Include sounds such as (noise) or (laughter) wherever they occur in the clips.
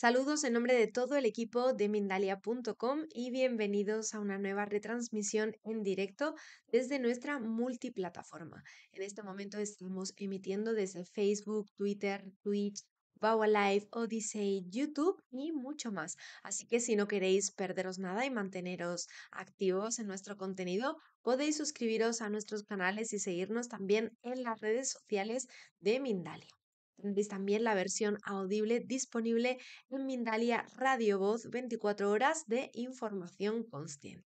Saludos en nombre de todo el equipo de Mindalia.com y bienvenidos a una nueva retransmisión en directo desde nuestra multiplataforma. En este momento estamos emitiendo desde Facebook, Twitter, Twitch, Wow Live, Odyssey, YouTube y mucho más. Así que si no queréis perderos nada y manteneros activos en nuestro contenido, podéis suscribiros a nuestros canales y seguirnos también en las redes sociales de Mindalia. Tendréis también la versión audible disponible en Mindalia Radio Voz 24 horas de información consciente.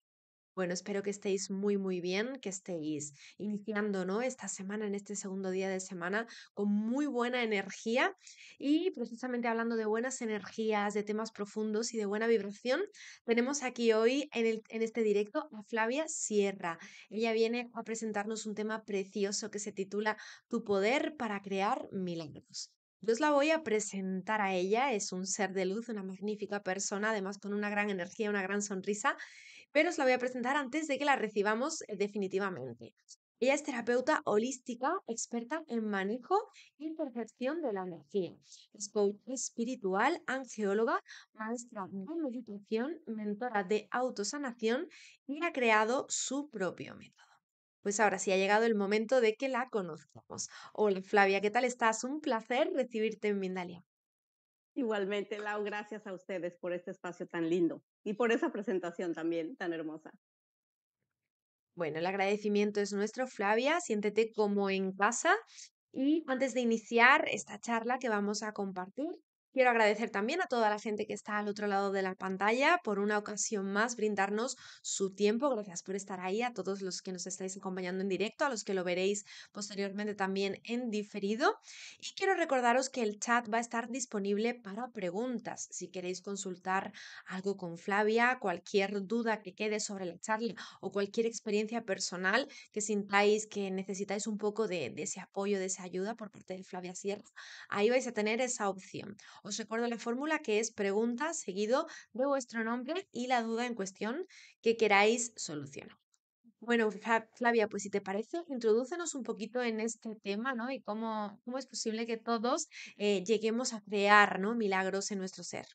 Bueno, espero que estéis muy, muy bien, que estéis iniciando ¿no? esta semana, en este segundo día de semana, con muy buena energía y precisamente hablando de buenas energías, de temas profundos y de buena vibración, tenemos aquí hoy en, en este directo a Flavia Sierra. Ella viene a presentarnos un tema precioso que se titula Tu poder para crear milagros. Yo os la voy a presentar a ella, es un ser de luz, una magnífica persona, además con una gran energía, una gran sonrisa, pero os la voy a presentar antes de que la recibamos eh, definitivamente. Ella es terapeuta holística, experta en manejo y percepción de la energía. Es coach espiritual, angeóloga, maestra de meditación, mentora de autosanación y ha creado su propio método. Pues ahora sí ha llegado el momento de que la conozcamos. Hola Flavia, ¿qué tal estás? Un placer recibirte en Mindalia. Igualmente, Lau, gracias a ustedes por este espacio tan lindo y por esa presentación también tan hermosa. Bueno, el agradecimiento es nuestro, Flavia. Siéntete como en casa. Y antes de iniciar esta charla que vamos a compartir, Quiero agradecer también a toda la gente que está al otro lado de la pantalla por una ocasión más brindarnos su tiempo. Gracias por estar ahí, a todos los que nos estáis acompañando en directo, a los que lo veréis posteriormente también en diferido. Y quiero recordaros que el chat va a estar disponible para preguntas. Si queréis consultar algo con Flavia, cualquier duda que quede sobre la charla o cualquier experiencia personal que sintáis que necesitáis un poco de, ese apoyo, de esa ayuda por parte de Flavia Sierra, ahí vais a tener esa opción os recuerdo la fórmula que es pregunta seguido de vuestro nombre y la duda en cuestión que queráis solucionar. Bueno, Flavia, pues si te parece, introdúcenos un poquito en este tema, ¿no? Y cómo, cómo es posible que todos eh, lleguemos a crear, ¿no? Milagros en nuestro ser.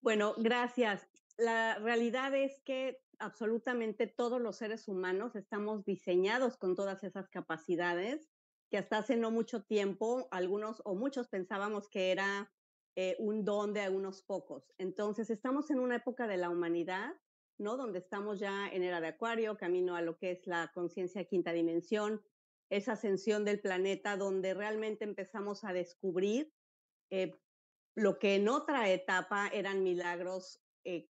Bueno, gracias. La realidad es que absolutamente todos los seres humanos estamos diseñados con todas esas capacidades que hasta hace no mucho tiempo algunos o muchos pensábamos que era eh, un don de algunos pocos. Entonces estamos en una época de la humanidad, ¿no? Donde estamos ya en era de acuario, camino a lo que es la conciencia quinta dimensión, esa ascensión del planeta donde realmente empezamos a descubrir eh, lo que en otra etapa eran milagros eh,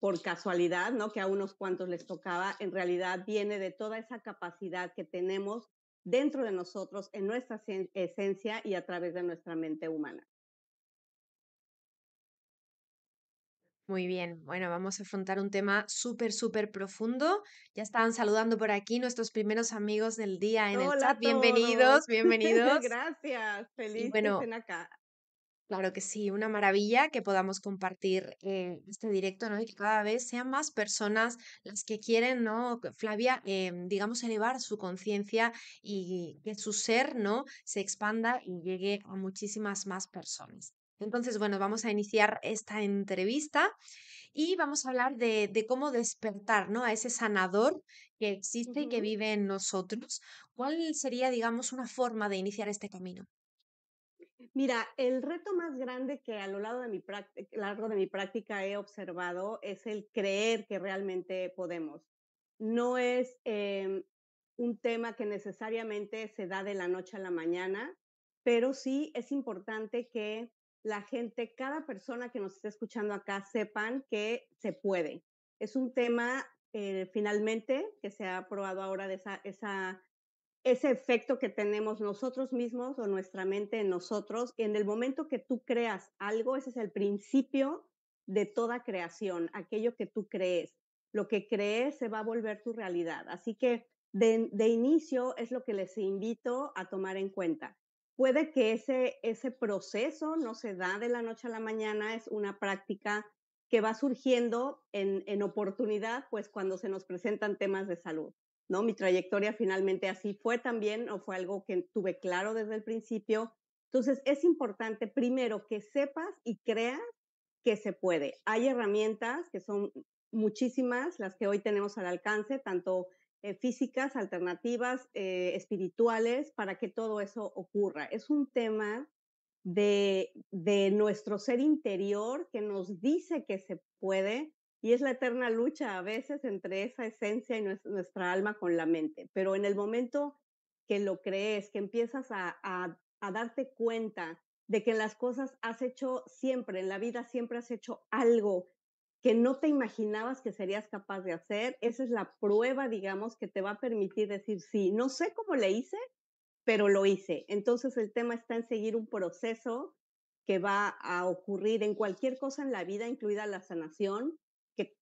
por casualidad, ¿no? Que a unos cuantos les tocaba, en realidad viene de toda esa capacidad que tenemos dentro de nosotros, en nuestra esencia y a través de nuestra mente humana. Muy bien, bueno, vamos a afrontar un tema súper, súper profundo. Ya estaban saludando por aquí nuestros primeros amigos del día en Hola el chat. Bienvenidos, (laughs) bienvenidos. Gracias, feliz que estén acá. Claro que sí, una maravilla que podamos compartir eh, este directo, ¿no? Y que cada vez sean más personas las que quieren, ¿no? Flavia, eh, digamos, elevar su conciencia y que su ser, ¿no? Se expanda y llegue a muchísimas más personas. Entonces, bueno, vamos a iniciar esta entrevista y vamos a hablar de, cómo despertar, ¿no? A ese sanador que existe y que vive en nosotros. ¿Cuál sería, digamos, una forma de iniciar este camino? Mira, el reto más grande que a lo largo de, mi práctica he observado es el creer que realmente podemos. No es em, un tema que necesariamente se da de la noche a la mañana, pero sí es importante que la gente, cada persona que nos esté escuchando acá, sepan que se puede. Es un tema eh, finalmente que se ha aprobado ahora de esa, esa ese efecto que tenemos nosotros mismos o nuestra mente en nosotros. En el momento que tú creas algo, ese es el principio de toda creación, aquello que tú crees. Lo que crees se va a volver tu realidad. Así que de, inicio es lo que les invito a tomar en cuenta. Puede que ese, ese proceso no se da de la noche a la mañana, es una práctica que va surgiendo en, en oportunidad, pues cuando se nos presentan temas de salud. ¿no? Mi trayectoria finalmente así fue también o fue algo que tuve claro desde el principio. Entonces, es importante primero que sepas y creas que se puede. Hay herramientas que son muchísimas, las que hoy tenemos al alcance, tanto eh, físicas, alternativas, eh, espirituales, para que todo eso ocurra. Es un tema de, de nuestro ser interior que nos dice que se puede, y es la eterna lucha a veces entre esa esencia y nuestra alma con la mente. Pero en el momento que lo crees, que empiezas a, darte cuenta de que las cosas has hecho siempre, en la vida siempre has hecho algo que no te imaginabas que serías capaz de hacer, esa es la prueba, digamos, que te va a permitir decir, sí, no sé cómo le hice, pero lo hice. Entonces el tema está en seguir un proceso que va a ocurrir en cualquier cosa en la vida, incluida la sanación,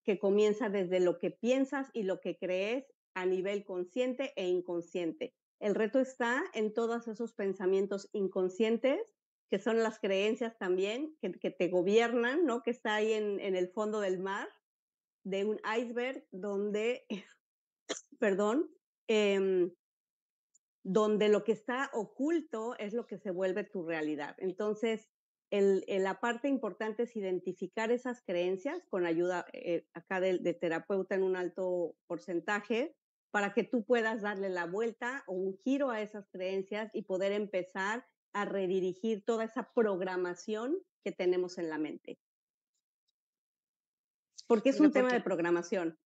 que, comienza desde lo que piensas y lo que crees a nivel consciente e inconsciente. El reto está en todos esos pensamientos inconscientes, que son las creencias también, que, te gobiernan, ¿no? Que está ahí en, el fondo del mar, de un iceberg donde, (coughs) perdón, em, donde lo que está oculto es lo que se vuelve tu realidad. Entonces, eh, la parte importante es identificar esas creencias con ayuda eh, acá del de terapeuta en un alto porcentaje para que tú puedas darle la vuelta o un giro a esas creencias y poder empezar a redirigir toda esa programación que tenemos en la mente. Porque es un tema de programación.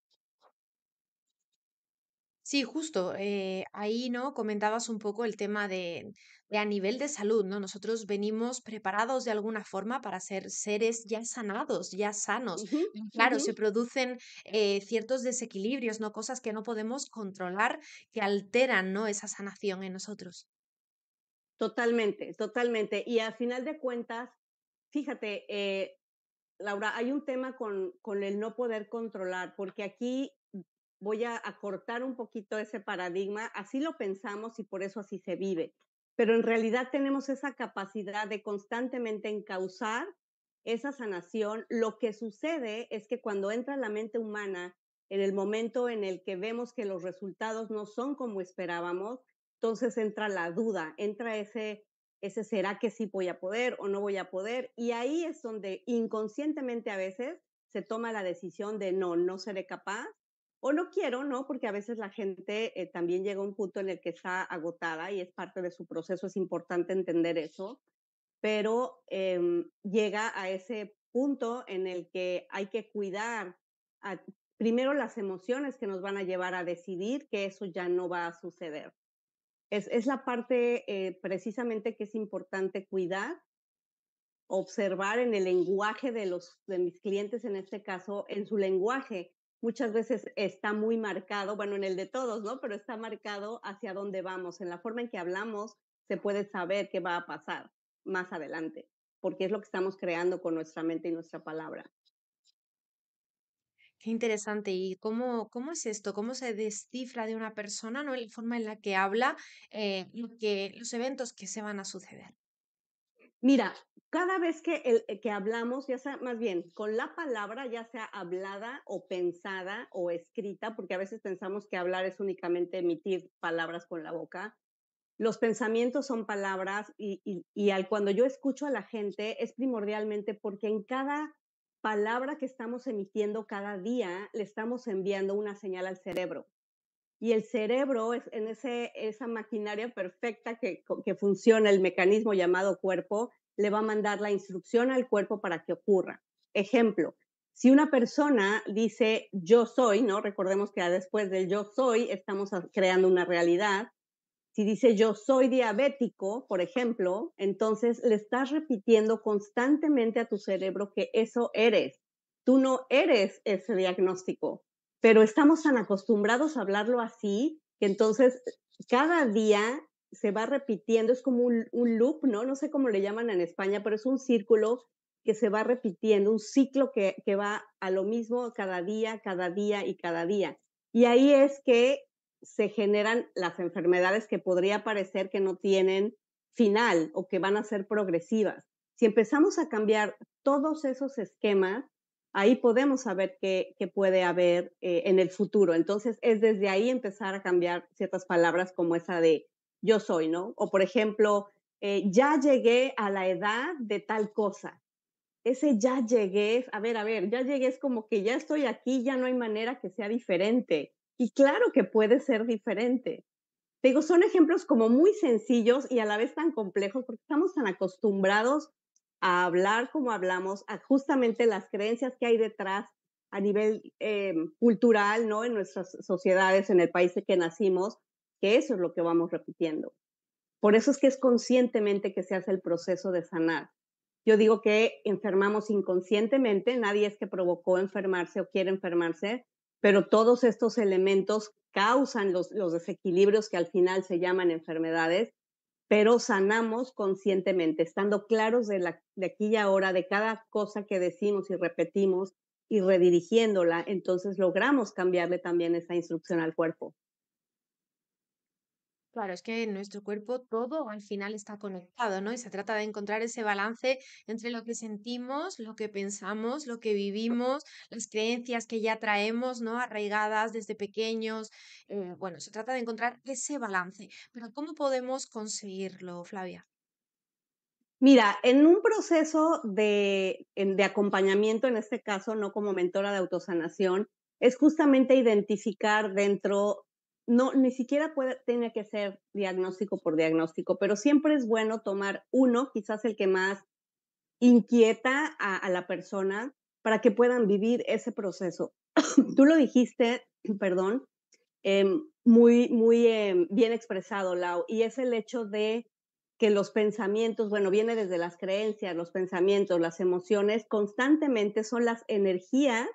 Sí, justo. Eh, ahí, ¿no? Comentabas un poco el tema de, a nivel de salud, ¿no? Nosotros venimos preparados de alguna forma para ser seres ya sanados, ya sanos. Claro, se producen eh, ciertos desequilibrios, ¿no? Cosas que no podemos controlar que alteran, ¿no? Esa sanación en nosotros. Totalmente, totalmente. Y al final de cuentas, fíjate, eh, Laura, hay un tema con, con el no poder controlar, porque aquí voy a acortar un poquito ese paradigma, así lo pensamos y por eso así se vive. Pero en realidad tenemos esa capacidad de constantemente encauzar esa sanación. Lo que sucede es que cuando entra la mente humana, en el momento en el que vemos que los resultados no son como esperábamos, entonces entra la duda, entra ese, ese será que sí voy a poder o no voy a poder. Y ahí es donde inconscientemente a veces se toma la decisión de no, no seré capaz o no quiero, ¿no? Porque a veces la gente eh, también llega a un punto en el que está agotada y es parte de su proceso, es importante entender eso, pero em, llega a ese punto en el que hay que cuidar primero las emociones que nos van a llevar a decidir que eso ya no va a suceder. Es, la parte eh, precisamente que es importante cuidar observar en el lenguaje de, los, de mis clientes en este caso, en su lenguaje, muchas veces está muy marcado, bueno, en el de todos, ¿no? Pero está marcado hacia dónde vamos. En la forma en que hablamos se puede saber qué va a pasar más adelante, porque es lo que estamos creando con nuestra mente y nuestra palabra. Qué interesante. ¿Y cómo, cómo es esto? ¿Cómo se descifra de una persona, no? La forma en la que habla, eh, que, los eventos que se van a suceder. Mira, cada vez que, el, eh, que hablamos, ya sea más bien con la palabra, ya sea hablada o pensada o escrita, porque a veces pensamos que hablar es únicamente emitir palabras con la boca, los pensamientos son palabras y, y al, cuando yo escucho a la gente es primordialmente porque en cada palabra que estamos emitiendo cada día le estamos enviando una señal al cerebro y el cerebro es en ese, esa maquinaria perfecta que, que funciona, el mecanismo llamado cuerpo, le va a mandar la instrucción al cuerpo para que ocurra. Ejemplo, si una persona dice yo soy, ¿no? Recordemos que después del yo soy estamos creando una realidad. Si dice yo soy diabético, por ejemplo, entonces le estás repitiendo constantemente a tu cerebro que eso eres. Tú no eres ese diagnóstico pero estamos tan acostumbrados a hablarlo así que entonces cada día se va repitiendo, es como un, loop, ¿no? No sé cómo le llaman en España, pero es un círculo que se va repitiendo, un ciclo que, que va a lo mismo cada día, cada día y cada día. Y ahí es que se generan las enfermedades que podría parecer que no tienen final o que van a ser progresivas. Si empezamos a cambiar todos esos esquemas, ahí podemos saber qué, puede haber eh, en el futuro. Entonces, es desde ahí empezar a cambiar ciertas palabras como esa de yo soy, ¿no? O, por ejemplo, eh, ya llegué a la edad de tal cosa. Ese ya llegué, a ver, a ver, ya llegué es como que ya estoy aquí, ya no hay manera que sea diferente. Y claro que puede ser diferente. digo, son ejemplos como muy sencillos y a la vez tan complejos porque estamos tan acostumbrados a hablar como hablamos, justamente las creencias que hay detrás a nivel eh, cultural, ¿no? En nuestras sociedades, en el país en que nacimos, que eso es lo que vamos repitiendo. Por eso es que es conscientemente que se hace el proceso de sanar. Yo digo que enfermamos inconscientemente, nadie es que provocó enfermarse o quiere enfermarse, pero todos estos elementos causan los, los desequilibrios que al final se llaman enfermedades pero sanamos conscientemente, estando claros de, la, de aquí y ahora, de cada cosa que decimos y repetimos y redirigiéndola, entonces logramos cambiarle también esa instrucción al cuerpo. Claro, es que en nuestro cuerpo todo al final está conectado, ¿no? Y se trata de encontrar ese balance entre lo que sentimos, lo que pensamos, lo que vivimos, las creencias que ya traemos, ¿no? Arraigadas desde pequeños. Eh, bueno, se trata de encontrar ese balance. Pero ¿cómo podemos conseguirlo, Flavia? Mira, en un proceso de, de acompañamiento, en este caso, no como mentora de autosanación, es justamente identificar dentro no, ni siquiera puede, tener que ser diagnóstico por diagnóstico, pero siempre es bueno tomar uno, quizás el que más inquieta a, la persona, para que puedan vivir ese proceso. (coughs) Tú lo dijiste, (clears throat) perdón, em, muy, muy em, bien expresado, Lau, y es el hecho de que los pensamientos, bueno, viene desde las creencias, los pensamientos, las emociones, constantemente son las energías,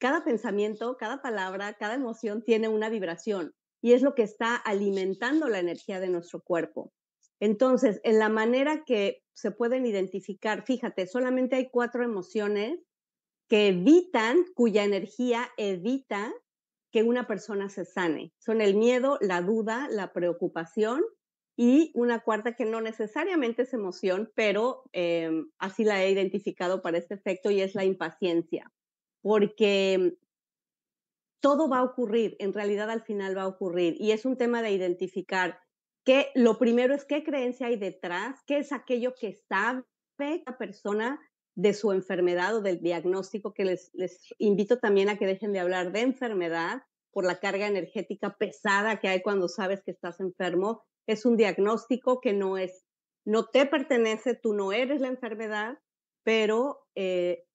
cada pensamiento, cada palabra, cada emoción tiene una vibración y es lo que está alimentando la energía de nuestro cuerpo. Entonces, en la manera que se pueden identificar, fíjate, solamente hay cuatro emociones que evitan, cuya energía evita que una persona se sane. Son el miedo, la duda, la preocupación y una cuarta que no necesariamente es emoción, pero eh, así la he identificado para este efecto y es la impaciencia. Porque todo va a ocurrir, en realidad al final va a ocurrir. Y es un tema de identificar que lo primero es qué creencia hay detrás, qué es aquello que sabe la persona de su enfermedad o del diagnóstico, que les, invito también a que dejen de hablar de enfermedad por la carga energética pesada que hay cuando sabes que estás enfermo. Es un diagnóstico que no es, no te pertenece, tú no eres la enfermedad, pero eh,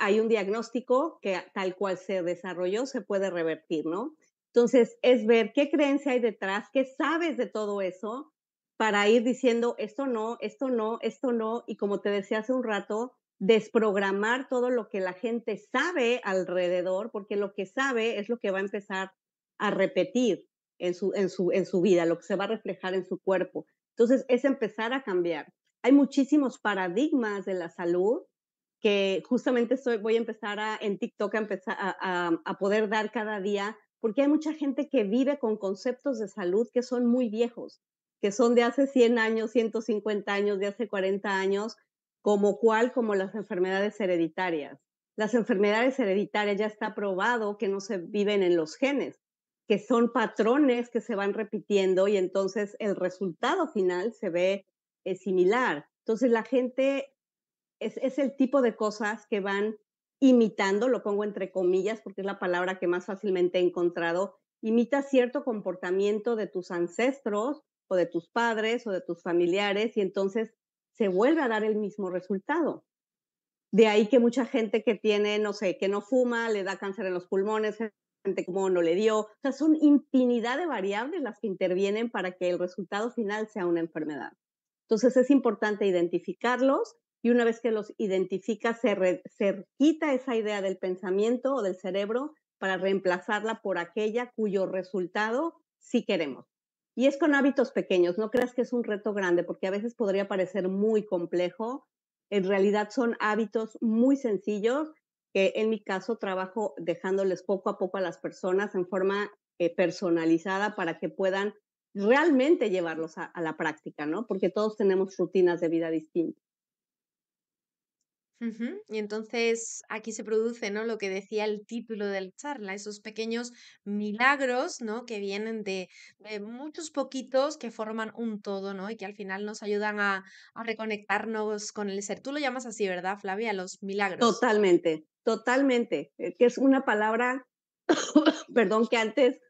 hay un diagnóstico que tal cual se desarrolló se puede revertir, ¿no? Entonces, es ver qué creencia hay detrás, qué sabes de todo eso para ir diciendo esto no, esto no, esto no, y como te decía hace un rato, desprogramar todo lo que la gente sabe alrededor, porque lo que sabe es lo que va a empezar a repetir en su, en su, en su vida, lo que se va a reflejar en su cuerpo. Entonces, es empezar a cambiar. Hay muchísimos paradigmas de la salud que justamente soy, voy a empezar a, en TikTok a, empezar a, poder dar cada día, porque hay mucha gente que vive con conceptos de salud que son muy viejos, que son de hace 100 años, 150 años, de hace 40 años, como cual, como las enfermedades hereditarias. Las enfermedades hereditarias ya está probado que no se viven en los genes, que son patrones que se van repitiendo y entonces el resultado final se ve eh, similar. Entonces la gente es, el tipo de cosas que van imitando, lo pongo entre comillas porque es la palabra que más fácilmente he encontrado, imita cierto comportamiento de tus ancestros o de tus padres o de tus familiares y entonces se vuelve a dar el mismo resultado. De ahí que mucha gente que tiene, no sé, que no fuma, le da cáncer en los pulmones, gente como no le dio. O sea, son infinidad de variables las que intervienen para que el resultado final sea una enfermedad. Entonces es importante identificarlos y una vez que los identifica, se, quita esa idea del pensamiento o del cerebro para reemplazarla por aquella cuyo resultado sí queremos. Y es con hábitos pequeños, no creas que es un reto grande, porque a veces podría parecer muy complejo. En realidad son hábitos muy sencillos, que en mi caso trabajo dejándoles poco a poco a las personas en forma eh, personalizada para que puedan realmente llevarlos a, a la práctica, ¿no? Porque todos tenemos rutinas de vida distintas. Y entonces aquí se produce ¿no? lo que decía el título del charla, esos pequeños milagros ¿no? que vienen de, muchos poquitos que forman un todo ¿no? y que al final nos ayudan a, reconectarnos con el ser. Tú lo llamas así, ¿verdad, Flavia? Los milagros. Totalmente, totalmente. Eh, que es una palabra, (coughs) perdón, que antes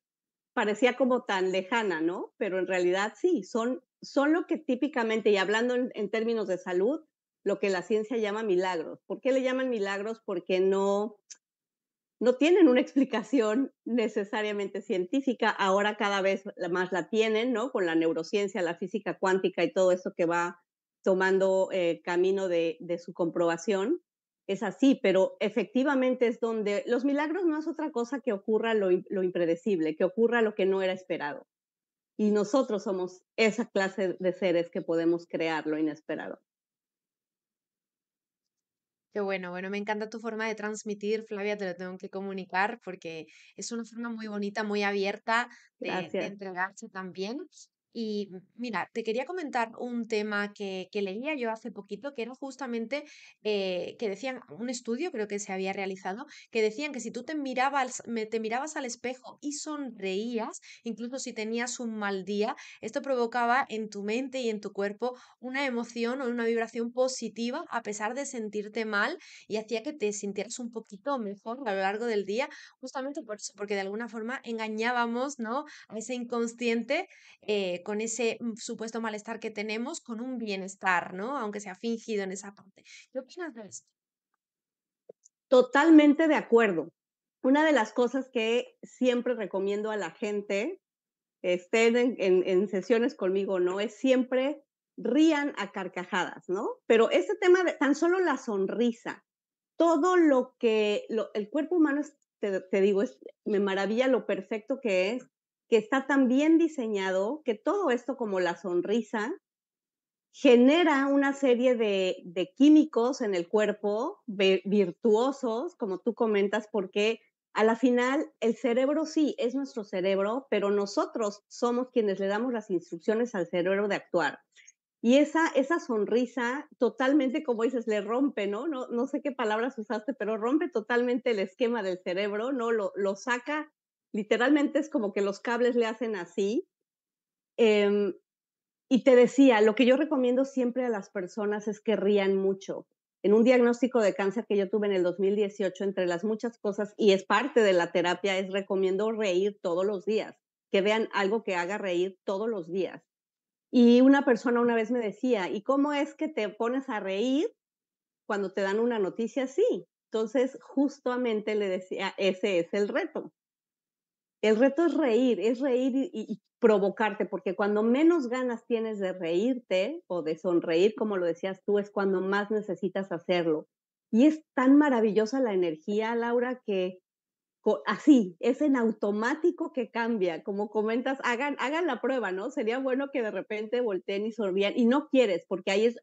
parecía como tan lejana, ¿no? Pero en realidad sí, son, son lo que típicamente, y hablando en términos de salud, lo que la ciencia llama milagros. ¿Por qué le llaman milagros? Porque no, no tienen una explicación necesariamente científica. Ahora cada vez más la tienen, ¿no? Con la neurociencia, la física cuántica y todo eso que va tomando eh, camino de, su comprobación. Es así, pero efectivamente es donde los milagros no es otra cosa que ocurra lo impredecible, que ocurra lo que no era esperado. Y nosotros somos esa clase de seres que podemos crear lo inesperado. Qué bueno, bueno, me encanta tu forma de transmitir, Flavia, te lo tengo que comunicar porque es una forma muy bonita, muy abierta de, de entregarse también. Y mira, te quería comentar un tema que, leía yo hace poquito, que era justamente eh, que decían, un estudio creo que se había realizado, que decían que si tú te mirabas, te mirabas al espejo y sonreías, incluso si tenías un mal día, esto provocaba en tu mente y en tu cuerpo una emoción o una vibración positiva a pesar de sentirte mal y hacía que te sintieras un poquito mejor a lo largo del día, justamente por eso, porque de alguna forma engañábamos ¿no? a ese inconsciente eh, con ese mm, supuesto malestar que tenemos con un bienestar, ¿no? Aunque sea fingido en esa parte. ¿Qué opinas de esto? Totalmente de acuerdo. Una de las cosas que siempre recomiendo a la gente, estén en, sesiones conmigo, ¿no? Es siempre rían a carcajadas, ¿no? Pero este tema de tan solo la sonrisa, todo lo que el cuerpo humano, te, digo, me maravilla lo perfecto que es que está tan bien diseñado que todo esto como la sonrisa genera una serie de, químicos en el cuerpo virtuosos, como tú comentas, porque a la final el cerebro sí es nuestro cerebro, pero nosotros somos quienes le damos las instrucciones al cerebro de actuar. Y esa, esa sonrisa totalmente, como dices, le rompe, ¿no? ¿no? No sé qué palabras usaste, pero rompe totalmente el esquema del cerebro, ¿no? Lo, lo saca literalmente es como que los cables le hacen así. Em, y te decía, lo que yo recomiendo siempre a las personas es que rían mucho. En un diagnóstico de cáncer que yo tuve en el 2018, entre las muchas cosas, y es parte de la terapia, es recomiendo reír todos los días, que vean algo que haga reír todos los días. Y una persona una vez me decía, ¿y cómo es que te pones a reír cuando te dan una noticia así? Entonces, justamente le decía, ese es el reto. El reto es reír, es reír y, provocarte, porque cuando menos ganas tienes de reírte o de sonreír, como lo decías tú, es cuando más necesitas hacerlo. Y es tan maravillosa la energía, Laura, que así, es en automático que cambia. Como comentas, hagan, hagan la prueba, ¿no? Sería bueno que de repente volteen y sonrían. Y no quieres, porque ahí es,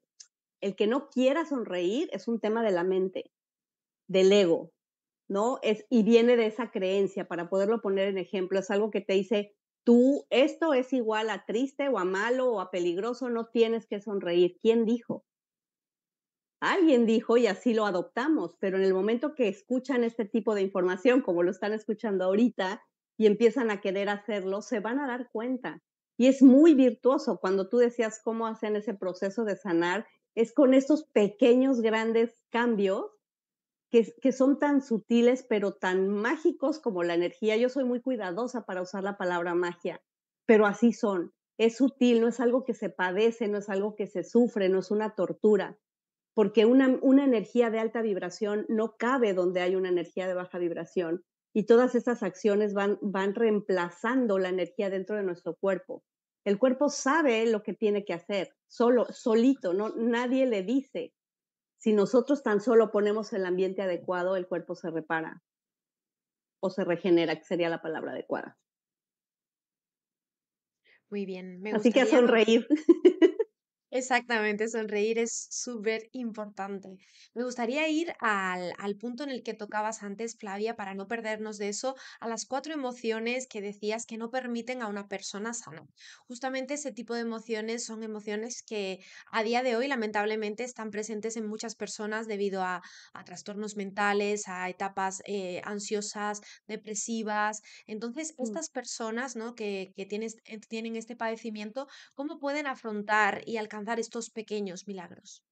el que no quiera sonreír es un tema de la mente, del ego, ¿no? Es, y viene de esa creencia, para poderlo poner en ejemplo, es algo que te dice, tú, esto es igual a triste o a malo o a peligroso, no tienes que sonreír. ¿Quién dijo? Alguien dijo y así lo adoptamos, pero en el momento que escuchan este tipo de información, como lo están escuchando ahorita, y empiezan a querer hacerlo, se van a dar cuenta. Y es muy virtuoso cuando tú decías cómo hacen ese proceso de sanar, es con estos pequeños, grandes cambios que, son tan sutiles pero tan mágicos como la energía. Yo soy muy cuidadosa para usar la palabra magia, pero así son. Es sutil, no es algo que se padece, no es algo que se sufre, no es una tortura, porque una, una energía de alta vibración no cabe donde hay una energía de baja vibración y todas estas acciones van, van reemplazando la energía dentro de nuestro cuerpo. El cuerpo sabe lo que tiene que hacer, solo, solito, no, nadie le dice. Si nosotros tan solo ponemos el ambiente adecuado, el cuerpo se repara o se regenera, que sería la palabra adecuada. Muy bien. Me Así que a sonreír. Exactamente, sonreír es súper importante. Me gustaría ir al, punto en el que tocabas antes, Flavia, para no perdernos de eso, a las cuatro emociones que decías que no permiten a una persona sana. Justamente ese tipo de emociones son emociones que a día de hoy lamentablemente están presentes en muchas personas debido a, trastornos mentales, a etapas eh, ansiosas, depresivas. Entonces, mm. estas personas ¿no? que, tienen este padecimiento, ¿cómo pueden afrontar y alcanzar dar estos pequeños milagros?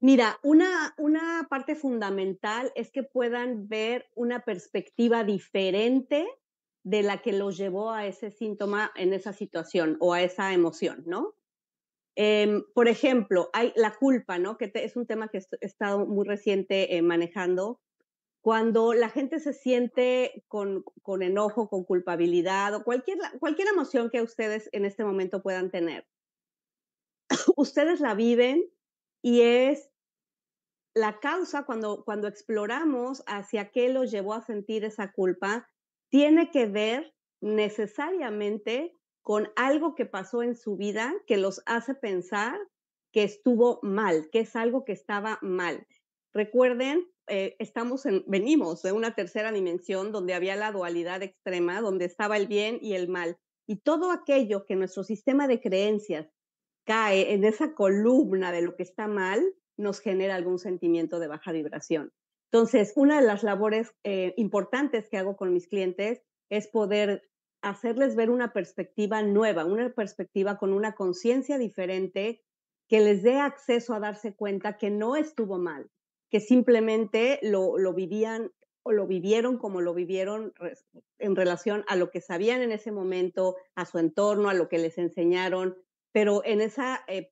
Mira, una, una parte fundamental es que puedan ver una perspectiva diferente de la que los llevó a ese síntoma en esa situación o a esa emoción, ¿no? Em, por ejemplo, hay la culpa, ¿no? Que es un tema que he estado muy reciente eh, manejando. Cuando la gente se siente con, con enojo, con culpabilidad o cualquier, cualquier emoción que ustedes en este momento puedan tener, (coughs) ustedes la viven y es la causa cuando, cuando exploramos hacia qué los llevó a sentir esa culpa, tiene que ver necesariamente con algo que pasó en su vida que los hace pensar que estuvo mal, que es algo que estaba mal. Recuerden, eh, estamos venimos de una tercera dimensión donde había la dualidad extrema, donde estaba el bien y el mal. Y todo aquello que nuestro sistema de creencias cae en esa columna de lo que está mal, nos genera algún sentimiento de baja vibración. Entonces, una de las labores eh, importantes que hago con mis clientes es poder hacerles ver una perspectiva nueva, una perspectiva con una conciencia diferente que les dé acceso a darse cuenta que no estuvo mal, que simplemente lo, lo vivían o lo vivieron como lo vivieron en relación a lo que sabían en ese momento, a su entorno, a lo que les enseñaron, pero en esa eh,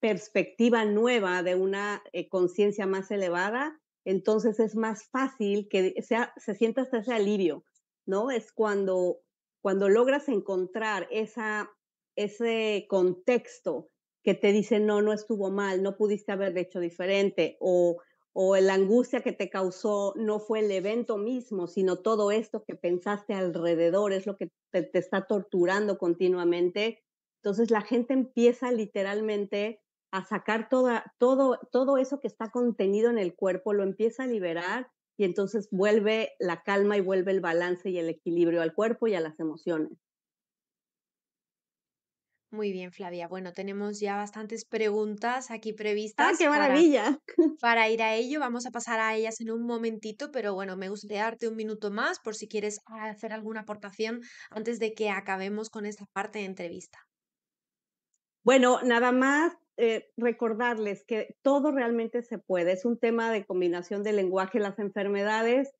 perspectiva nueva de una eh, conciencia más elevada, entonces es más fácil que sea, se sienta hasta ese alivio, ¿no? Es cuando, cuando logras encontrar esa, ese contexto que te dice, no, no estuvo mal, no pudiste haber hecho diferente, o, o la angustia que te causó no fue el evento mismo, sino todo esto que pensaste alrededor, es lo que te está torturando continuamente entonces la gente empieza literalmente a sacar todo, todo eso que está contenido en el cuerpo, lo empieza a liberar y entonces vuelve la calma y vuelve el balance y el equilibrio al cuerpo y a las emociones. Muy bien, Flavia. Bueno, tenemos ya bastantes preguntas aquí ah, previstas. ¡Ah, qué maravilla! (laughs) para, ir a ello, vamos a pasar a ellas en un momentito, pero bueno, me gustaría darte un minuto más por si quieres hacer alguna aportación antes de que acabemos con esta parte de entrevista. Bueno, nada más eh, recordarles que todo realmente se puede. Es un tema de combinación de lenguaje. Las enfermedades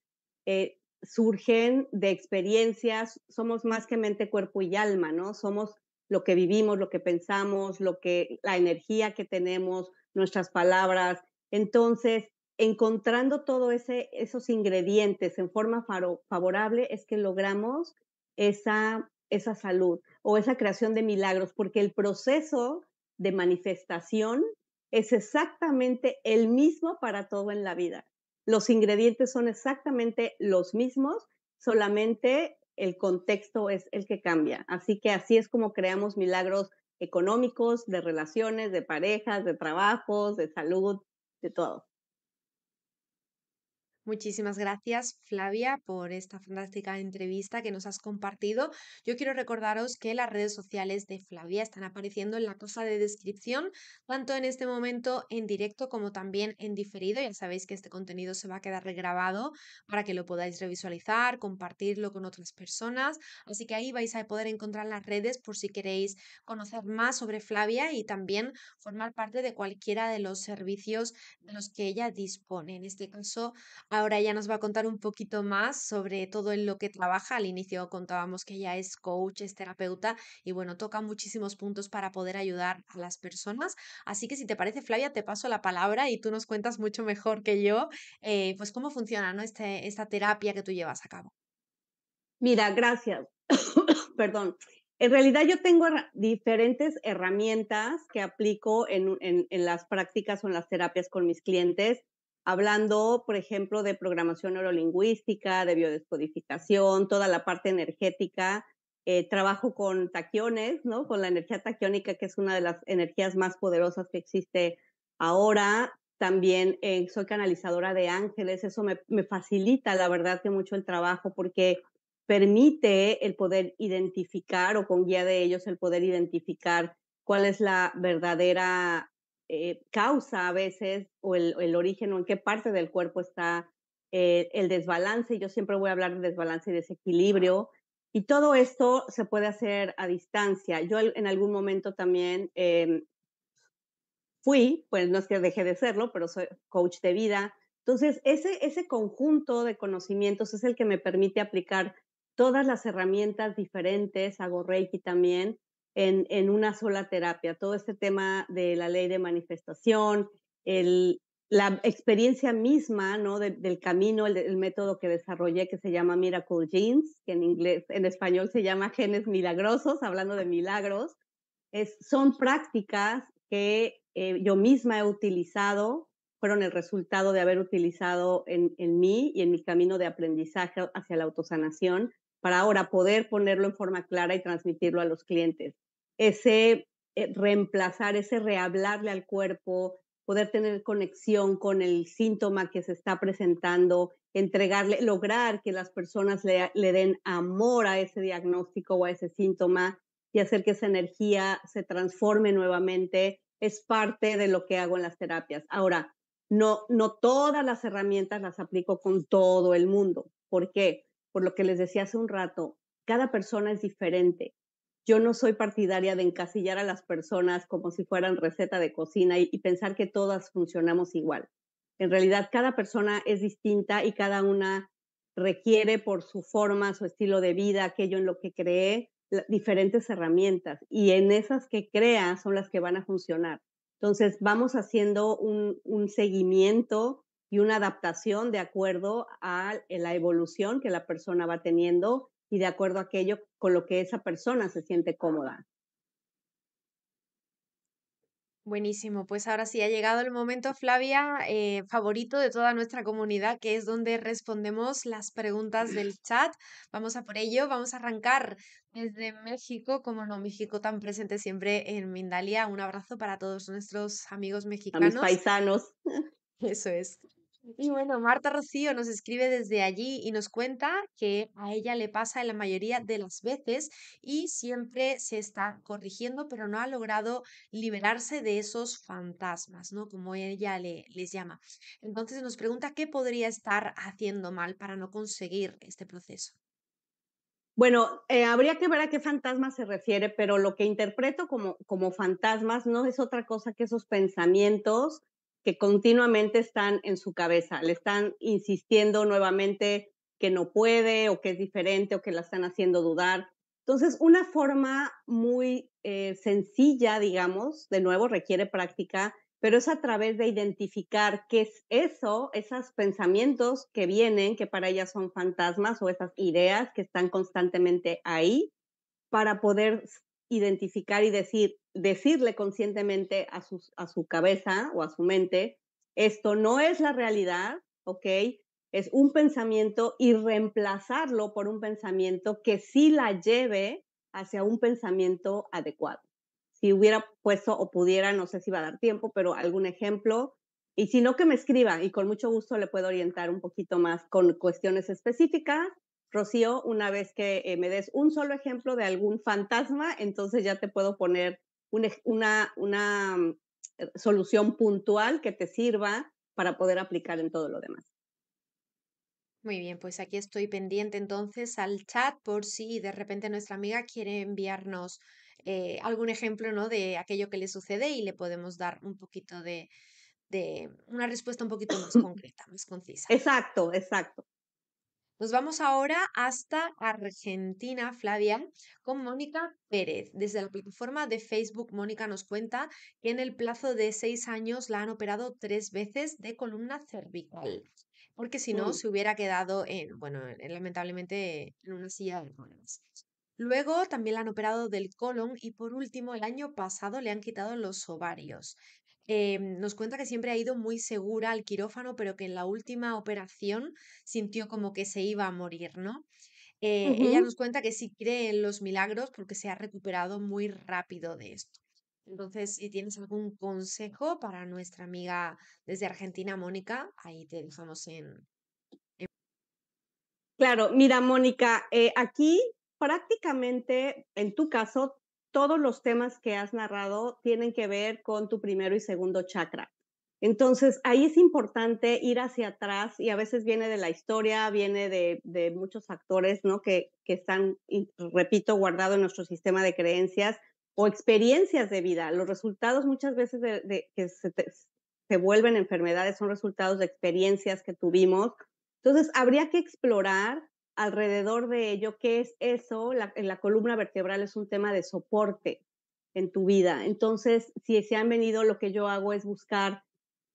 eh, surgen de experiencias. Somos más que mente, cuerpo y alma, ¿no? Somos lo que vivimos, lo que pensamos, lo que la energía que tenemos, nuestras palabras. Entonces, encontrando todos esos ingredientes en forma favorable es que logramos esa esa salud o esa creación de milagros, porque el proceso de manifestación es exactamente el mismo para todo en la vida. Los ingredientes son exactamente los mismos, solamente el contexto es el que cambia. Así que así es como creamos milagros económicos, de relaciones, de parejas, de trabajos, de salud, de todo. Muchísimas gracias, Flavia, por esta fantástica entrevista que nos has compartido. Yo quiero recordaros que las redes sociales de Flavia están apareciendo en la cosa de descripción, tanto en este momento en directo como también en diferido. Ya sabéis que este contenido se va a quedar regrabado para que lo podáis revisualizar, compartirlo con otras personas. Así que ahí vais a poder encontrar las redes por si queréis conocer más sobre Flavia y también formar parte de cualquiera de los servicios de los que ella dispone. En este caso, Ahora ya nos va a contar un poquito más sobre todo en lo que trabaja. Al inicio contábamos que ella es coach, es terapeuta y bueno, toca muchísimos puntos para poder ayudar a las personas. Así que si te parece, Flavia, te paso la palabra y tú nos cuentas mucho mejor que yo, eh, pues cómo funciona ¿no? Este, esta terapia que tú llevas a cabo. Mira, gracias. (coughs) Perdón. En realidad yo tengo diferentes herramientas que aplico en, las prácticas o en las terapias con mis clientes hablando, por ejemplo, de programación neurolingüística, de biodescodificación, toda la parte energética. Eh, trabajo con taquiones, ¿no? Con la energía taquiónica, que es una de las energías más poderosas que existe ahora. También eh, soy canalizadora de ángeles. Eso me, me facilita, la verdad, que mucho el trabajo porque permite el poder identificar o con guía de ellos el poder identificar cuál es la verdadera eh, causa a veces o el, origen o en qué parte del cuerpo está eh, el desbalance. Yo siempre voy a hablar de desbalance y desequilibrio. Y todo esto se puede hacer a distancia. Yo en algún momento también em, fui, pues no es que dejé de serlo, pero soy coach de vida. Entonces, ese, ese conjunto de conocimientos es el que me permite aplicar todas las herramientas diferentes, hago Reiki también, en, una sola terapia. Todo este tema de la ley de manifestación, la experiencia misma ¿no? del camino, el, método que desarrollé que se llama Miracle Genes, que en, inglés, en español se llama genes milagrosos, hablando de milagros, es, son prácticas que eh, yo misma he utilizado, fueron el resultado de haber utilizado en, en mí y en mi camino de aprendizaje hacia la autosanación para ahora poder ponerlo en forma clara y transmitirlo a los clientes ese eh, reemplazar, ese rehablarle al cuerpo, poder tener conexión con el síntoma que se está presentando, entregarle, lograr que las personas le, den amor a ese diagnóstico o a ese síntoma y hacer que esa energía se transforme nuevamente, es parte de lo que hago en las terapias. Ahora, no, no todas las herramientas las aplico con todo el mundo. ¿Por qué? Por lo que les decía hace un rato, cada persona es diferente yo no soy partidaria de encasillar a las personas como si fueran receta de cocina y, pensar que todas funcionamos igual. En realidad, cada persona es distinta y cada una requiere por su forma, su estilo de vida, aquello en lo que cree, diferentes herramientas. Y en esas que crea son las que van a funcionar. Entonces, vamos haciendo un seguimiento y una adaptación de acuerdo a la evolución que la persona va teniendo y de acuerdo a aquello con lo que esa persona se siente cómoda. Buenísimo, pues ahora sí ha llegado el momento, Flavia, eh, favorito de toda nuestra comunidad, que es donde respondemos las preguntas del chat. Vamos a por ello, vamos a arrancar desde México, como no, México tan presente siempre en Mindalia. Un abrazo para todos nuestros amigos mexicanos. paisanos. (laughs) Eso es. Y bueno, Marta Rocío nos escribe desde allí y nos cuenta que a ella le pasa la mayoría de las veces y siempre se está corrigiendo, pero no ha logrado liberarse de esos fantasmas, ¿no? Como ella les llama. Entonces nos pregunta qué podría estar haciendo mal para no conseguir este proceso. Bueno, eh, habría que ver a qué fantasma se refiere, pero lo que interpreto como, como fantasmas no es otra cosa que esos pensamientos que continuamente están en su cabeza, le están insistiendo nuevamente que no puede o que es diferente o que la están haciendo dudar. Entonces, una forma muy eh, sencilla, digamos, de nuevo requiere práctica, pero es a través de identificar qué es eso, esos pensamientos que vienen, que para ella son fantasmas o esas ideas que están constantemente ahí, para poder identificar y decir, decirle conscientemente a su, a su cabeza o a su mente, esto no es la realidad, ¿ok? Es un pensamiento y reemplazarlo por un pensamiento que sí la lleve hacia un pensamiento adecuado. Si hubiera puesto o pudiera, no sé si va a dar tiempo, pero algún ejemplo. Y si no, que me escriba y con mucho gusto le puedo orientar un poquito más con cuestiones específicas. Rocío, una vez que eh, me des un solo ejemplo de algún fantasma, entonces ya te puedo poner una, mm, eh, solución puntual que te sirva para poder aplicar en todo lo demás. Muy bien, pues aquí estoy pendiente entonces al chat por si de repente nuestra amiga quiere enviarnos eh, algún ejemplo ¿no? de aquello que le sucede y le podemos dar un poquito de, de una respuesta un poquito más (coughs) concreta, más concisa. Exacto, exacto. Nos vamos ahora hasta Argentina, Flavia, con Mónica Pérez. Desde la plataforma de Facebook, Mónica nos cuenta que en el plazo de seis años la han operado tres veces de columna cervical, porque si no, se hubiera quedado en, bueno, lamentablemente en una silla de ruedas. Luego también la han operado del colon y por último el año pasado le han quitado los ovarios. Eh, nos cuenta que siempre ha ido muy segura al quirófano, pero que en la última operación sintió como que se iba a morir, ¿no? Eh, ella nos cuenta que sí cree en los milagros porque se ha recuperado muy rápido de esto. Entonces, si tienes algún consejo para nuestra amiga desde Argentina, Mónica, ahí te dejamos en... Claro, mira, Mónica, eh, aquí prácticamente, en tu caso, todos los temas que has narrado tienen que ver con tu primero y segundo chakra. Entonces, ahí es importante ir hacia atrás y a veces viene de la historia, viene de, muchos actores, ¿no? que, que están, repito, guardados en nuestro sistema de creencias o experiencias de vida. Los resultados muchas veces que se vuelven enfermedades son resultados de experiencias que tuvimos. Entonces, habría que explorar alrededor de ello, ¿qué es eso? La, en la columna vertebral es un tema de soporte en tu vida. Entonces, si se han venido, lo que yo hago es buscar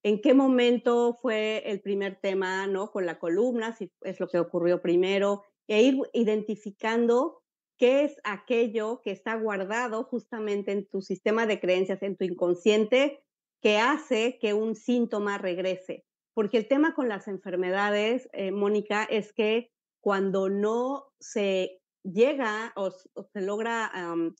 en qué momento fue el primer tema, ¿no? Con la columna, si es lo que ocurrió primero, e ir identificando qué es aquello que está guardado justamente en tu sistema de creencias, en tu inconsciente, que hace que un síntoma regrese. Porque el tema con las enfermedades, eh, Mónica, es que cuando no se llega o, se logra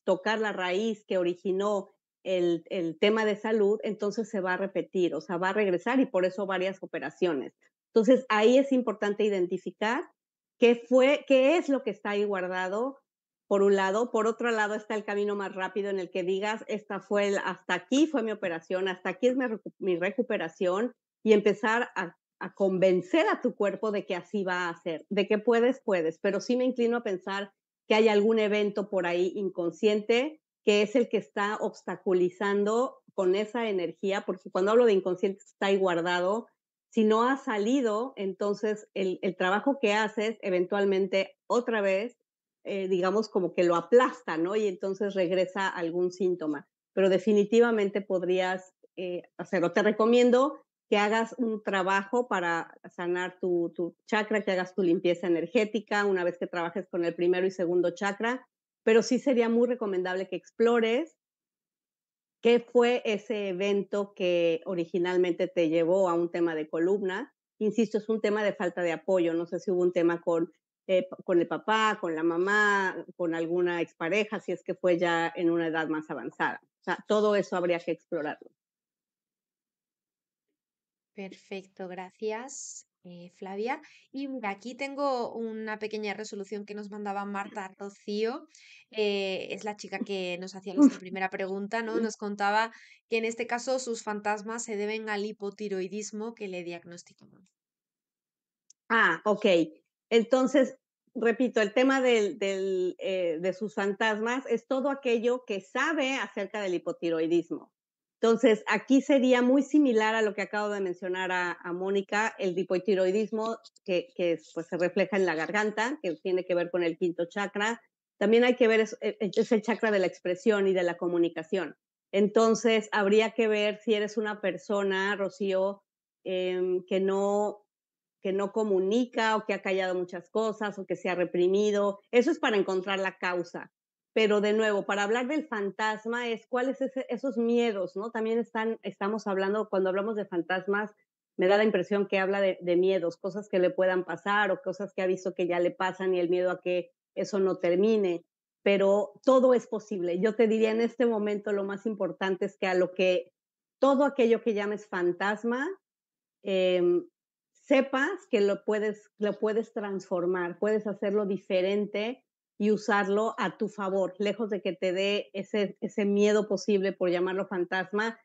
tocar la raíz que originó el, tema de salud, entonces se va a repetir, o sea, va a regresar y por eso varias operaciones. Entonces, ahí es importante identificar qué fue, qué es lo que está ahí guardado, por un lado. Por otro lado está el camino más rápido en el que digas, esta fue el, hasta aquí fue mi operación, hasta aquí es mi recuperación y empezar a a convencer a tu cuerpo de que así va a ser, de que puedes, puedes, pero sí me inclino a pensar que hay algún evento por ahí inconsciente que es el que está obstaculizando con esa energía, porque cuando hablo de inconsciente está ahí guardado, si no ha salido, entonces el, trabajo que haces eventualmente otra vez, eh, digamos como que lo aplasta, ¿no? Y entonces regresa algún síntoma, pero definitivamente podrías eh, hacerlo. Te recomiendo que hagas un trabajo para sanar tu, tu, chakra, que hagas tu limpieza energética una vez que trabajes con el primero y segundo chakra, pero sí sería muy recomendable que explores qué fue ese evento que originalmente te llevó a un tema de columna. Insisto, es un tema de falta de apoyo, no sé si hubo un tema con, eh, con el papá, con la mamá, con alguna expareja, si es que fue ya en una edad más avanzada. O sea, todo eso habría que explorarlo. Perfecto, gracias, eh, Flavia. Y mira, aquí tengo una pequeña resolución que nos mandaba Marta Rocío. Eh, es la chica que nos hacía nuestra primera pregunta, ¿no? Nos contaba que en este caso sus fantasmas se deben al hipotiroidismo que le diagnosticaron. Ah, ok. Entonces, repito, el tema eh, de sus fantasmas es todo aquello que sabe acerca del hipotiroidismo. Entonces, aquí sería muy similar a lo que acabo de mencionar a, Mónica, el hipotiroidismo que, pues, se refleja en la garganta, que tiene que ver con el quinto chakra. También hay que ver, eh, es, el chakra de la expresión y de la comunicación. Entonces, habría que ver si eres una persona, Rocío, em, que, no, que no comunica o que ha callado muchas cosas o que se ha reprimido. Eso es para encontrar la causa. Pero de nuevo, para hablar del fantasma es cuáles e, esos miedos, ¿no? También están, estamos hablando, cuando hablamos de fantasmas, me da la impresión que habla de, miedos, cosas que le puedan pasar o cosas que ha visto que ya le pasan y el miedo a que eso no termine. Pero todo es posible. Yo te diría en este momento lo más importante es que a lo que todo aquello que llames fantasma, em, sepas que lo puedes, lo puedes transformar, puedes hacerlo diferente y usarlo a tu favor, lejos de que te dé ese, ese miedo posible por llamarlo fantasma.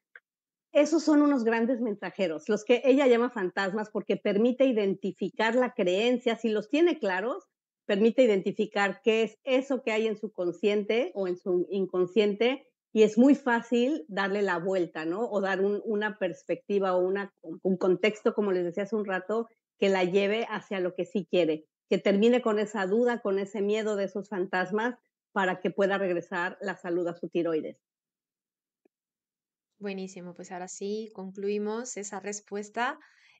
Esos son unos grandes mensajeros, los que ella llama fantasmas porque permite identificar la creencia, si los tiene claros, permite identificar qué es eso que hay en su consciente o en su inconsciente y es muy fácil darle la vuelta, ¿no? O dar una perspectiva o una, un contexto, como les decía hace un rato, que la lleve hacia lo que sí quiere que termine con esa duda, con ese miedo de esos fantasmas para que pueda regresar la salud a su tiroides. Buenísimo, pues ahora sí concluimos esa respuesta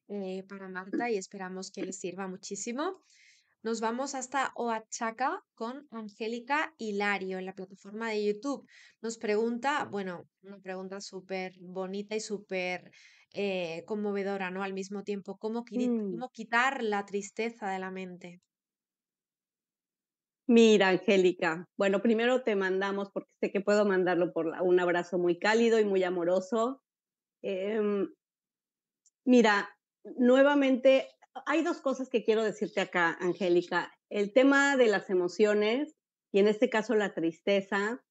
eh, para Marta y esperamos que les sirva muchísimo. Nos vamos hasta Oaxaca con Angélica Hilario en la plataforma de YouTube. Nos pregunta, bueno, una pregunta súper bonita y súper eh, conmovedora, ¿no? Al mismo tiempo, mm. ¿cómo, quitar la tristeza de la mente? Mira, Angélica, bueno, primero te mandamos, porque sé que puedo mandarlo por un abrazo muy cálido y muy amoroso. Em, mira, nuevamente hay dos cosas que quiero decirte acá, Angélica. El tema de las emociones y en este caso la tristeza,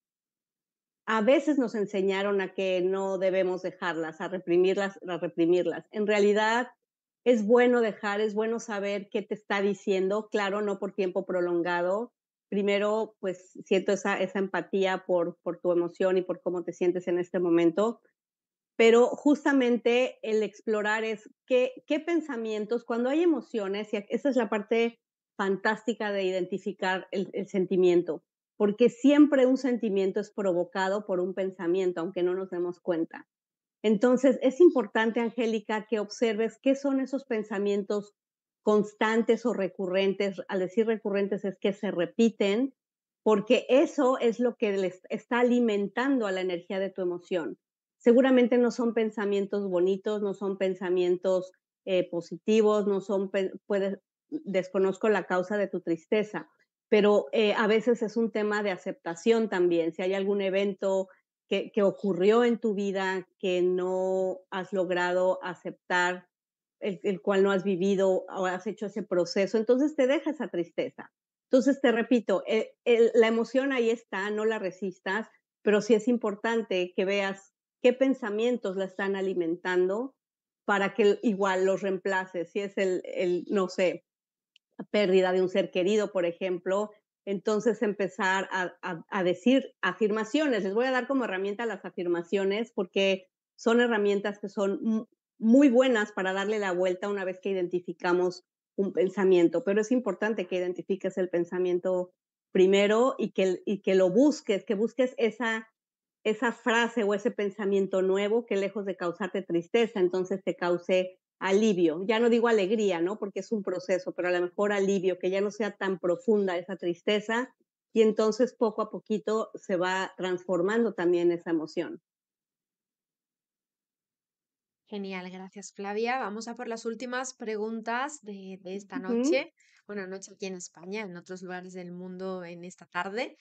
a veces nos enseñaron a que no debemos dejarlas, a reprimirlas, a reprimirlas. En realidad es bueno dejar, es bueno saber qué te está diciendo, claro, no por tiempo prolongado. Primero, pues siento esa, esa empatía por, por tu emoción y por cómo te sientes en este momento, pero justamente el explorar es qué, pensamientos, cuando hay emociones, y esa es la parte fantástica de identificar el, sentimiento, porque siempre un sentimiento es provocado por un pensamiento, aunque no nos demos cuenta. Entonces, es importante, Angélica, que observes qué son esos pensamientos constantes o recurrentes. Al decir recurrentes es que se repiten, porque eso es lo que les está alimentando a la energía de tu emoción seguramente no son pensamientos bonitos, no son pensamientos eh, positivos, no son, puedes, desconozco la causa de tu tristeza, pero eh, a veces es un tema de aceptación también. Si hay algún evento que, ocurrió en tu vida que no has logrado aceptar, el, cual no has vivido o has hecho ese proceso, entonces te deja esa tristeza. Entonces, te repito, eh, la emoción ahí está, no la resistas, pero sí es importante que veas qué pensamientos la están alimentando para que igual los reemplace. Si es el, no sé, pérdida de un ser querido, por ejemplo, entonces empezar a, decir afirmaciones. Les voy a dar como herramienta las afirmaciones porque son herramientas que son muy buenas para darle la vuelta una vez que identificamos un pensamiento, pero es importante que identifiques el pensamiento primero y que, y que lo busques, que busques esa esa frase o ese pensamiento nuevo que lejos de causarte tristeza, entonces te cause alivio. Ya no digo alegría, ¿no? Porque es un proceso, pero a lo mejor alivio, que ya no sea tan profunda esa tristeza y entonces poco a poquito se va transformando también esa emoción. Genial, gracias Flavia. Vamos a por las últimas preguntas de, esta noche. buena noche aquí en España, en otros lugares del mundo en esta tarde.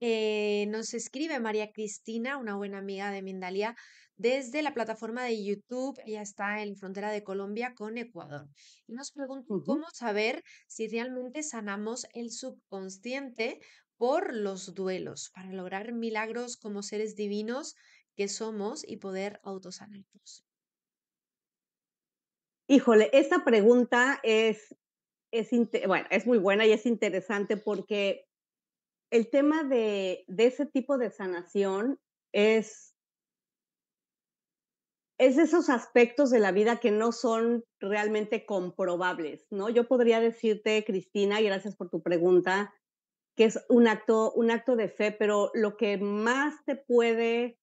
Eh, nos escribe María Cristina, una buena amiga de Mindalia, desde la plataforma de YouTube. Ella está en frontera de Colombia con Ecuador. Y nos pregunta cómo saber si realmente sanamos el subconsciente por los duelos, para lograr milagros como seres divinos que somos y poder autosanarnos. Híjole, esta pregunta es, es, bueno, es muy buena y es interesante porque el tema de, ese tipo de sanación es, es esos aspectos de la vida que no son realmente comprobables, ¿no? Yo podría decirte, Cristina, y gracias por tu pregunta, que es un acto, un acto de fe, pero lo que más te puede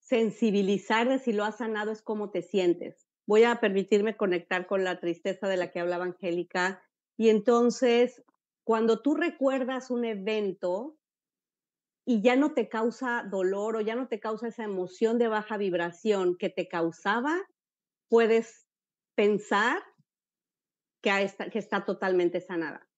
sensibilizar de si lo has sanado es cómo te sientes. Voy a permitirme conectar con la tristeza de la que hablaba Angélica. Y entonces, cuando tú recuerdas un evento y ya no te causa dolor o ya no te causa esa emoción de baja vibración que te causaba, puedes pensar que, está, que está totalmente sanada.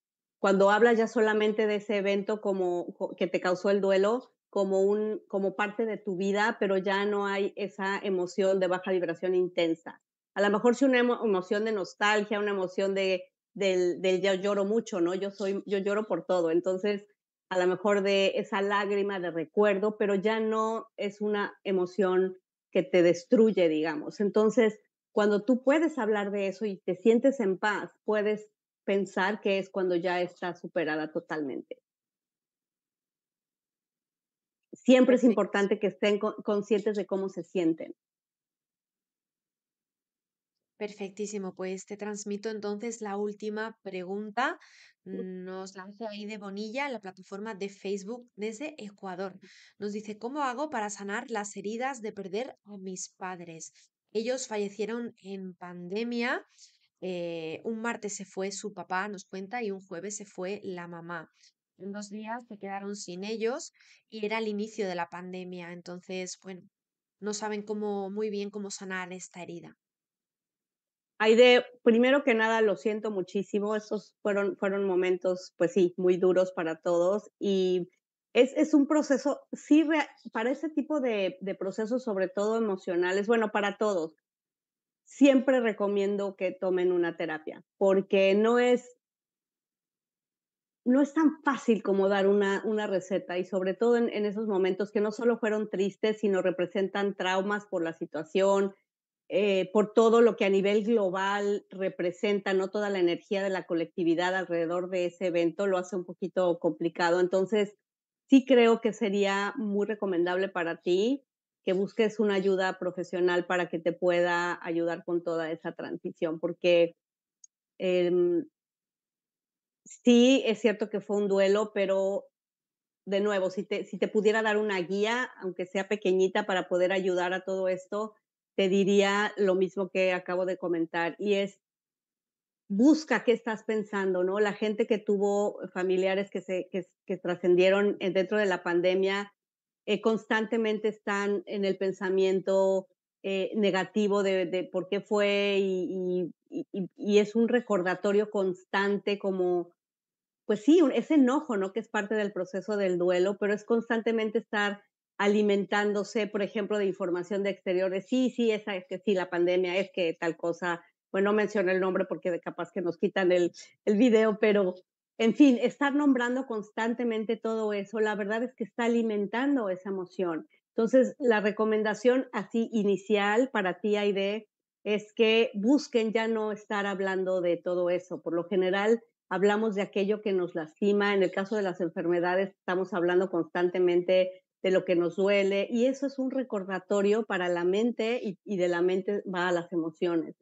Cuando hablas ya solamente de ese evento como que te causó el duelo como un como parte de tu vida, pero ya no hay esa emoción de baja vibración intensa. A lo mejor si una emoción de nostalgia, una emoción de del, del yo lloro mucho, ¿no? Yo soy, yo lloro por todo, entonces a lo mejor de esa lágrima de recuerdo, pero ya no es una emoción que te destruye, digamos. Entonces, cuando tú puedes hablar de eso y te sientes en paz, puedes pensar que es cuando ya está superada totalmente. Siempre es importante que estén conscientes de cómo se sienten. Perfectísimo, pues te transmito entonces la última pregunta. Mm, nos lanza ahí de Bonilla en la plataforma de Facebook desde Ecuador. Nos dice, ¿cómo hago para sanar las heridas de perder a mis padres? Ellos fallecieron en pandemia. Eh, un martes se fue su papá, nos cuenta, y un jueves se fue la mamá. En dos días se quedaron sin ellos y era el inicio de la pandemia. Entonces, bueno, no saben cómo, muy bien cómo sanar esta herida. Aide, primero que nada lo siento muchísimo, esos fueron, fueron momentos, pues sí, muy duros para todos y es, es un proceso, sí, para ese tipo de, de procesos, sobre todo emocionales, bueno, para todos, siempre recomiendo que tomen una terapia, porque no es, no es tan fácil como dar una, una receta y sobre todo en esos momentos que no solo fueron tristes, sino representan traumas por la situación, eh, por todo lo que a nivel global representa, no toda la energía de la colectividad alrededor de ese evento lo hace un poquito complicado. Entonces, sí creo que sería muy recomendable para ti que busques una ayuda profesional para que te pueda ayudar con toda esa transición, porque em, sí es cierto que fue un duelo, pero de nuevo, si te pudiera dar una guía, aunque sea pequeñita, para poder ayudar a todo esto, te diría lo mismo que acabo de comentar y es busca qué estás pensando, ¿no? La gente que tuvo familiares que se que, trascendieron eh, dentro de la pandemia eh, constantemente están en el pensamiento eh, negativo de, por qué fue y, y, es un recordatorio constante como, pues sí, ese enojo, ¿no? Que es parte del proceso del duelo, pero es constantemente estar alimentándose, por ejemplo, de información de exteriores. Sí, sí, esa es que sí, la pandemia es que tal cosa. Bueno, pues, no mencioné el nombre porque capaz que nos quitan el, el video, pero en fin, estar nombrando constantemente todo eso, la verdad es que está alimentando esa emoción. Entonces, la recomendación así inicial para ti, Aide, es que busquen ya no estar hablando de todo eso. Por lo general, hablamos de aquello que nos lastima. En el caso de las enfermedades, estamos hablando constantemente de lo que nos duele, y eso es un recordatorio para la mente y, de la mente va a las emociones.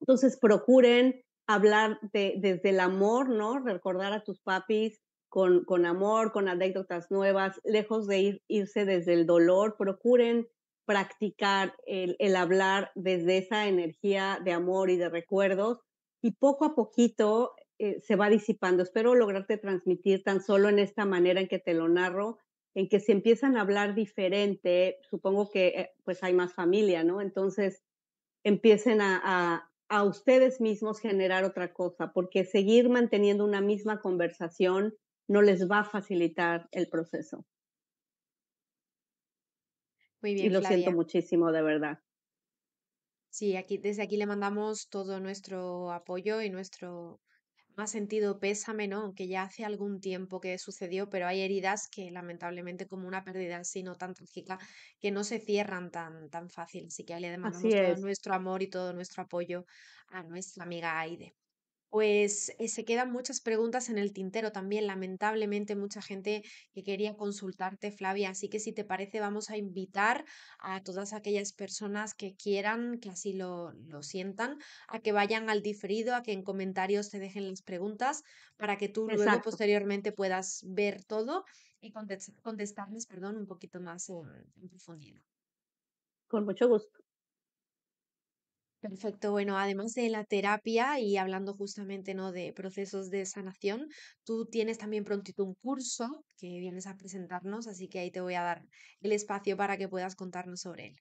Entonces, procuren hablar de, desde el amor, ¿no? Recordar a tus papis con, con amor, con anécdotas nuevas, lejos de ir, irse desde el dolor, procuren practicar el, hablar desde esa energía de amor y de recuerdos y poco a poquito eh, se va disipando. Espero lograrte transmitir tan solo en esta manera en que te lo narro en que si empiezan a hablar diferente, supongo que eh, pues hay más familia, ¿no? Entonces empiecen a, a, ustedes mismos generar otra cosa, porque seguir manteniendo una misma conversación no les va a facilitar el proceso. Muy bien. Y lo siento muchísimo, de verdad. Sí, aquí, desde aquí le mandamos todo nuestro apoyo y nuestro, ha sentido pésame, ¿no? Aunque ya hace algún tiempo que sucedió, pero hay heridas que lamentablemente como una pérdida así no tan trágica, que no se cierran tan, tan fácil. Así que ahí le demandamos todo nuestro amor y todo nuestro apoyo a nuestra amiga Aide pues eh, se quedan muchas preguntas en el tintero también, lamentablemente mucha gente que quería consultarte, Flavia, así que si te parece vamos a invitar a todas aquellas personas que quieran, que así lo, lo sientan, a que vayan al diferido, a que en comentarios te dejen las preguntas para que tú luego posteriormente puedas ver todo y contestarles, perdón, un poquito más en profundidad. Con mucho gusto. Perfecto, bueno, además de la terapia y hablando justamente ¿no? de procesos de sanación, tú tienes también prontito un curso que vienes a presentarnos, así que ahí te voy a dar el espacio para que puedas contarnos sobre él.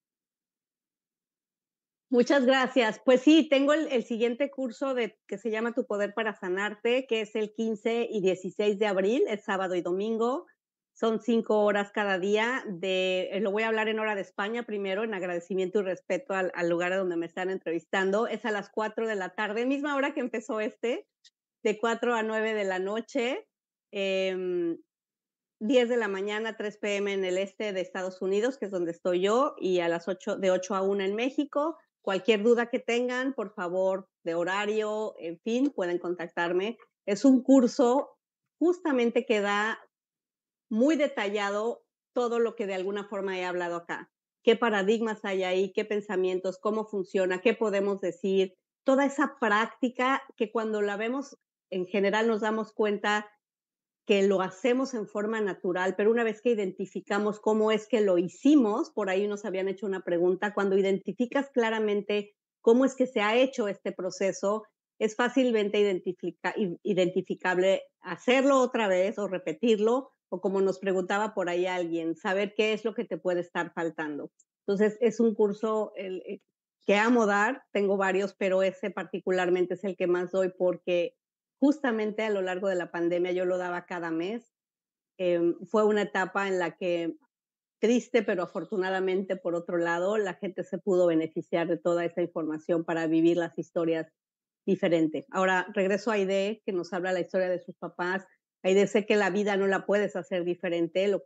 Muchas gracias. Pues sí, tengo el, siguiente curso de, que se llama Tu Poder para Sanarte, que es el 15 y 16 de abril, es sábado y domingo. Son cinco horas cada día de, eh, lo voy a hablar en hora de España primero, en agradecimiento y respeto al, lugar donde me están entrevistando. Es a las cuatro de la tarde, misma hora que empezó este, de cuatro a nueve de la noche. Em, diez de la mañana, tres pm en el este de Estados Unidos, que es donde estoy yo, y a las ocho de ocho a una en México. Cualquier duda que tengan, por favor, de horario, en fin, pueden contactarme. Es un curso justamente que da muy detallado todo lo que de alguna forma he hablado acá. ¿Qué paradigmas hay ahí? ¿Qué pensamientos? ¿Cómo funciona? ¿Qué podemos decir? Toda esa práctica que cuando la vemos en general nos damos cuenta que lo hacemos en forma natural, pero una vez que identificamos cómo es que lo hicimos, por ahí nos habían hecho una pregunta, cuando identificas claramente cómo es que se ha hecho este proceso, es fácilmente identificable hacerlo otra vez o repetirlo o como nos preguntaba por ahí alguien, saber qué es lo que te puede estar faltando. Entonces, es un curso eh, que amo dar, tengo varios, pero ese particularmente es el que más doy porque justamente a lo largo de la pandemia yo lo daba cada mes. Em, fue una etapa en la que, triste, pero afortunadamente, por otro lado, la gente se pudo beneficiar de toda esa información para vivir las historias diferentes. Ahora regreso a Aide, que nos habla la historia de sus papás hay de ser que la vida no la puedes hacer diferente, lo,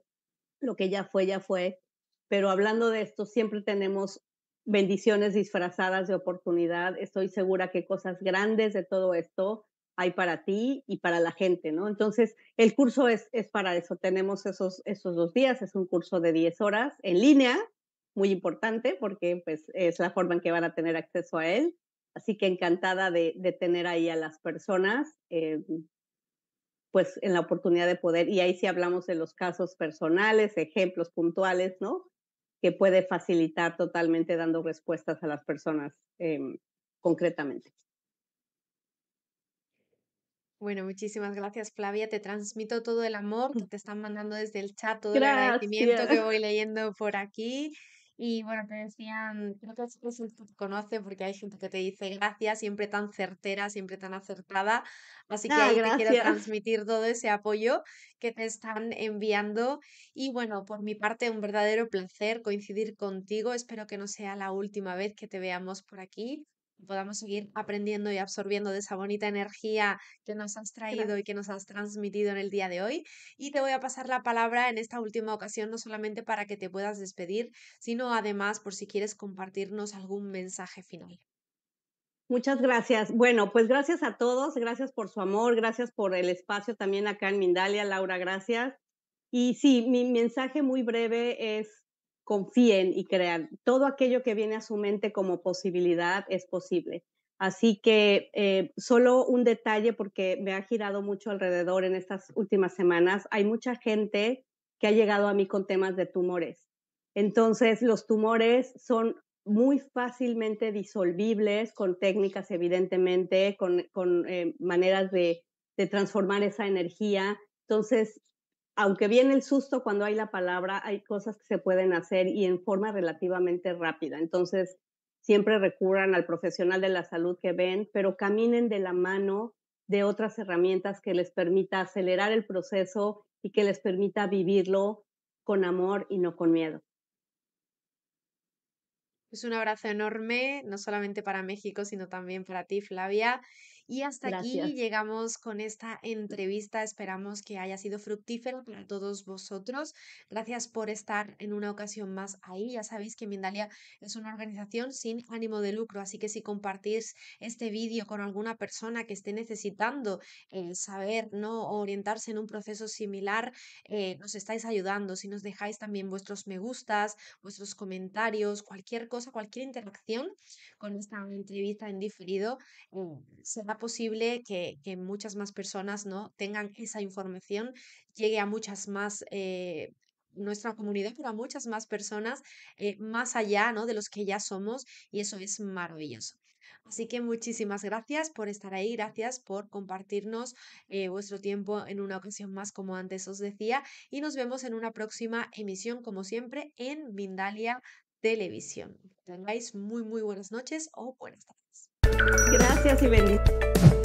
lo que ya fue, ya fue. Pero hablando de esto, siempre tenemos bendiciones disfrazadas de oportunidad. Estoy segura que cosas grandes de todo esto hay para ti y para la gente, ¿no? Entonces, el curso es, es para eso. Tenemos esos, esos dos días, es un curso de 10 horas en línea, muy importante porque pues, es la forma en que van a tener acceso a él. Así que encantada de, tener ahí a las personas. Eh, pues en la oportunidad de poder, y ahí sí hablamos de los casos personales, ejemplos puntuales, ¿no? Que puede facilitar totalmente dando respuestas a las personas em, concretamente. Bueno, muchísimas gracias Flavia. Te transmito todo el amor mm. que te están mandando desde el chat, todo el agradecimiento que voy leyendo por aquí. Y bueno, te decían, mm, creo que eso te conoce porque hay gente que te dice gracias, siempre tan certera, siempre tan acertada. Así que ah, ahí quiero transmitir todo ese apoyo que te están enviando. Y bueno, por mi parte, un verdadero placer coincidir contigo. Espero que no sea la última vez que te veamos por aquí podamos seguir aprendiendo y absorbiendo de esa bonita energía que nos has traído y que nos has transmitido en el día de hoy. Y te voy a pasar la palabra en esta última ocasión, no solamente para que te puedas despedir, sino además por si quieres compartirnos algún mensaje final. Muchas gracias. Bueno, pues gracias a todos, gracias por su amor, gracias por el espacio también acá en Mindalia, Laura, gracias. Y sí, mi mensaje muy breve es confíen y crean. Todo aquello que viene a su mente como posibilidad es posible. Así que eh, solo un detalle porque me ha girado mucho alrededor en estas últimas semanas. Hay mucha gente que ha llegado a mí con temas de tumores. Entonces, los tumores son muy fácilmente disolvibles con técnicas, evidentemente, con, eh, maneras de, de transformar esa energía. Entonces, aunque viene el susto cuando hay la palabra, hay cosas que se pueden hacer y en forma relativamente rápida. Entonces, siempre recurran al profesional de la salud que ven, pero caminen de la mano de otras herramientas que les permita acelerar el proceso y que les permita vivirlo con amor y no con miedo. Es pues un abrazo enorme, no solamente para México, sino también para ti, Flavia. Y hasta aquí llegamos con esta mm. entrevista. Esperamos que haya sido fructífera para todos vosotros. Gracias por estar en una ocasión más ahí. Ya sabéis que Mindalia es una organización sin ánimo de lucro, así que si compartís este vídeo con alguna persona que esté necesitando eh, saber, ¿no? orientarse en un proceso similar, eh, nos estáis ayudando. Si nos dejáis también vuestros me gustas, vuestros comentarios, cualquier cosa, cualquier interacción con esta entrevista en diferido, eh, será posible que, muchas más personas ¿no? tengan esa información, llegue a muchas más eh, nuestra comunidad, pero a muchas más personas eh, más allá ¿no? de los que ya somos y eso es maravilloso. Así que muchísimas gracias por estar ahí, gracias por compartirnos eh, vuestro tiempo en una ocasión más, como antes os decía, y nos vemos en una próxima emisión, como siempre, en Vindalia Televisión. tengáis muy, muy buenas noches o buenas tardes. Gracias y bendiciones.